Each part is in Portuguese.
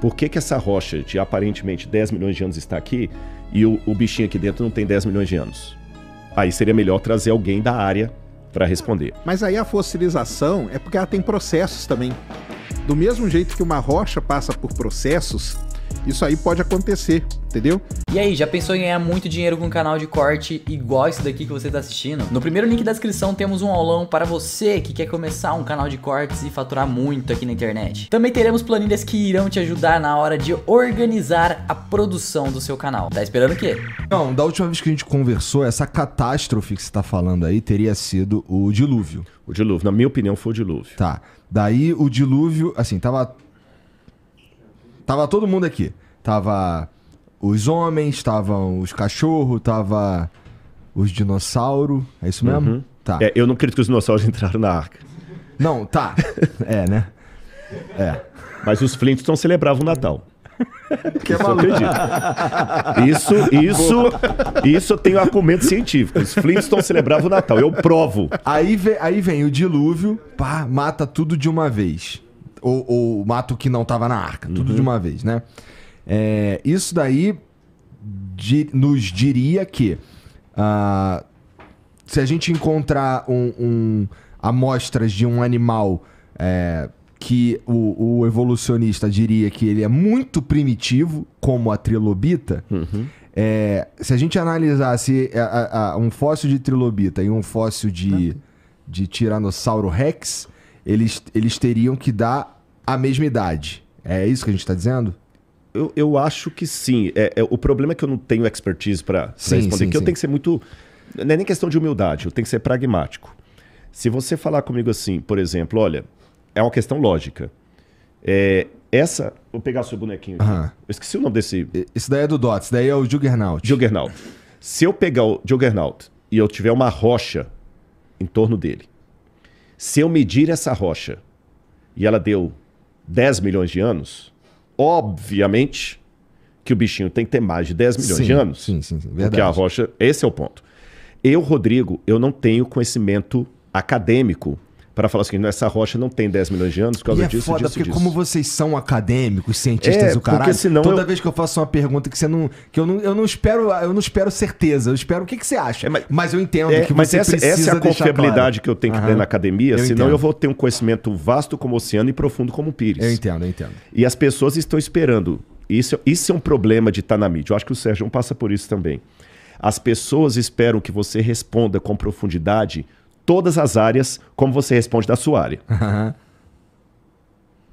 Por que, que essa rocha de aparentemente 10 milhões de anos está aqui e o, o bichinho aqui dentro não tem 10 milhões de anos? Aí seria melhor trazer alguém da área para responder. Mas aí a fossilização é porque ela tem processos também. Do mesmo jeito que uma rocha passa por processos, isso aí pode acontecer, entendeu? E aí, já pensou em ganhar muito dinheiro com um canal de corte igual esse daqui que você está assistindo? No primeiro link da descrição temos um aulão para você que quer começar um canal de cortes e faturar muito aqui na internet. Também teremos planilhas que irão te ajudar na hora de organizar a produção do seu canal. Tá esperando o quê? Não, da última vez que a gente conversou, essa catástrofe que você está falando aí teria sido o dilúvio. O dilúvio, na minha opinião, foi o dilúvio. Tá. Daí o dilúvio, assim, tava Tava todo mundo aqui. Tava os homens, estavam os cachorros, tava os dinossauros. É isso mesmo? Uhum. Tá. É, eu não acredito que os dinossauros entraram na arca. Não, tá. é, né? É. Mas os Flintstones celebravam o Natal. Que isso maluco. acredito. Isso, isso, isso eu tenho argumento científico. Os Flintstones celebravam o Natal, eu provo. Aí vem, aí vem o dilúvio, pá, mata tudo de uma vez ou, ou mata o que não estava na arca. Tudo uhum. de uma vez, né? É, isso daí di, nos diria que uh, se a gente encontrar um, um amostras de um animal é, que o, o, evolucionista diria que ele é muito primitivo, como a trilobita, uhum. é, se a gente analisasse a, a, a, um fóssil de trilobita e um fóssil de, tá. de tiranossauro rex, eles, eles teriam que dar a mesma idade. É isso que a gente está dizendo? Eu, eu acho que sim. É, é, o problema é que eu não tenho expertise para responder. Sim, que eu tenho que ser muito. Não é nem questão de humildade, eu tenho que ser pragmático. Se você falar comigo assim, por exemplo, olha, é uma questão lógica. É, essa. Vou pegar o seu bonequinho aqui. Eu esqueci o nome desse. Esse daí é do Dot, esse daí é o Juggernaut. Juggernaut. Se eu pegar o Juggernaut e eu tiver uma rocha em torno dele, se eu medir essa rocha e ela deu 10 milhões de anos, obviamente que o bichinho tem que ter mais de 10 milhões sim, de anos. Sim, sim, sim. Verdade. Porque a rocha, esse é o ponto. Eu, Rodrigo, eu não tenho conhecimento acadêmico para falar assim, essa rocha não tem 10 milhões de anos por causa e é disso, foda, disso, porque disso. como vocês são acadêmicos, cientistas, é, o caralho, toda eu... vez que eu faço uma pergunta que você não, que eu não, eu não espero, eu não espero certeza, eu espero o que, que você acha. É, mas, mas, eu entendo é, que mas você essa, essa é a confiabilidade claro. que eu tenho que uhum. ter na academia, eu senão entendo. eu vou ter um conhecimento vasto como o oceano e profundo como o pires. Eu entendo, eu entendo. E as pessoas estão esperando. Isso, isso é um problema de estar tá na mídia. Eu acho que o Sérgio passa por isso também. As pessoas esperam que você responda com profundidade todas as áreas como você responde da sua área.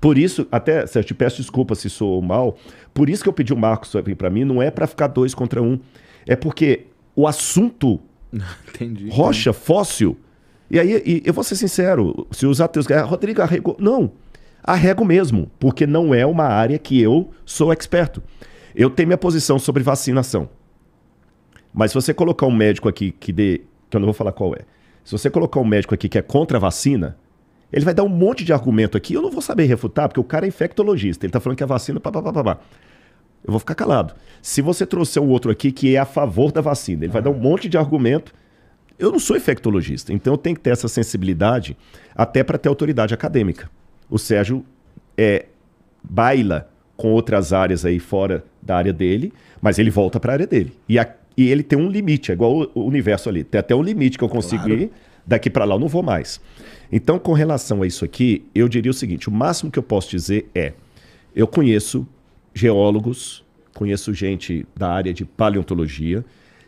Por isso, até, Sérgio, te peço desculpa se sou mal. Por isso que eu pedi o Marcos vir para mim, não é para ficar dois contra um. É porque o assunto entendi, rocha, entendi. fóssil. E aí, e, eu vou ser sincero, se os ateus. Ah, Rodrigo arrego. Não, arrego mesmo, porque não é uma área que eu sou experto. Eu tenho minha posição sobre vacinação. Mas se você colocar um médico aqui que dê. que eu não vou falar qual é se você colocar um médico aqui que é contra a vacina, ele vai dar um monte de argumento aqui, eu não vou saber refutar, porque o cara é infectologista, ele está falando que a vacina, Eu vou ficar calado. Se você trouxer um outro aqui que é a favor da vacina, ele ah. vai dar um monte de argumento. Eu não sou infectologista, então eu tenho que ter essa sensibilidade até para ter autoridade acadêmica. O Sérgio é, baila com outras áreas aí fora da área dele, mas ele volta para a área dele. E a e ele tem um limite, é igual o universo ali. Tem até um limite que eu consigo claro. ir, daqui para lá eu não vou mais. Então, com relação a isso aqui, eu diria o seguinte: o máximo que eu posso dizer é: eu conheço geólogos, conheço gente da área de paleontologia,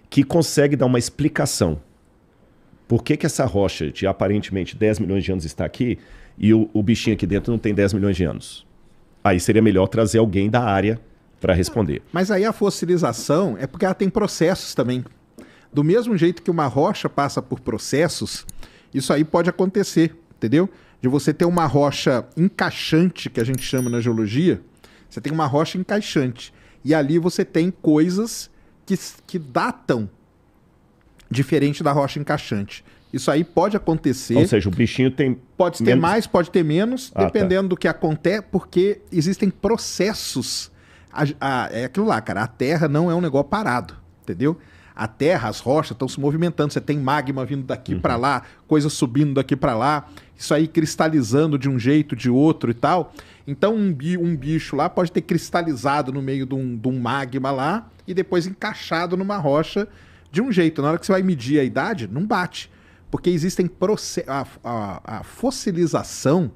que consegue dar uma explicação. Por que, que essa rocha de aparentemente 10 milhões de anos está aqui e o, o bichinho aqui dentro não tem 10 milhões de anos? Aí seria melhor trazer alguém da área para responder. Mas aí a fossilização é porque ela tem processos também. Do mesmo jeito que uma rocha passa por processos, isso aí pode acontecer, entendeu? De você ter uma rocha encaixante, que a gente chama na geologia, você tem uma rocha encaixante. E ali você tem coisas que, que datam diferente da rocha encaixante. Isso aí pode acontecer. Ou seja, o bichinho tem. Pode ter menos... mais, pode ter menos, ah, tá. dependendo tá. do que acontece, porque existem processos a, a, é aquilo lá, cara. A Terra não é um negócio parado, entendeu? A Terra, as rochas estão se movimentando. Você tem magma vindo daqui uhum. para lá, coisa subindo daqui para lá, isso aí cristalizando de um jeito, de outro e tal. Então um, bi, um bicho lá pode ter cristalizado no meio de um, de um magma lá e depois encaixado numa rocha de um jeito. Na hora que você vai medir a idade, não bate. Porque existem A, a, a fossilização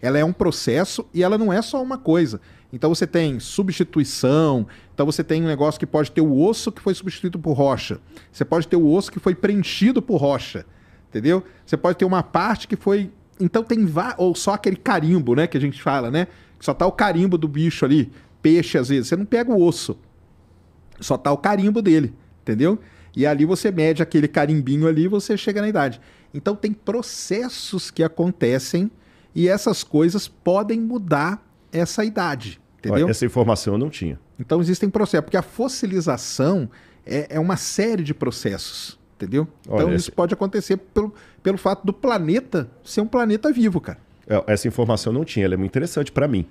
ela é um processo e ela não é só uma coisa. Então você tem substituição, então você tem um negócio que pode ter o osso que foi substituído por rocha. Você pode ter o osso que foi preenchido por rocha. Entendeu? Você pode ter uma parte que foi. Então tem va... ou só aquele carimbo, né, que a gente fala, né? Só tá o carimbo do bicho ali, peixe às vezes, você não pega o osso. Só tá o carimbo dele, entendeu? E ali você mede aquele carimbinho ali, você chega na idade. Então tem processos que acontecem e essas coisas podem mudar essa idade, entendeu? Olha, essa informação eu não tinha. Então existem processos, porque a fossilização é, é uma série de processos, entendeu? Olha, então esse... isso pode acontecer pelo, pelo fato do planeta ser um planeta vivo, cara. É, essa informação eu não tinha, ela é muito interessante para mim.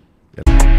Ela...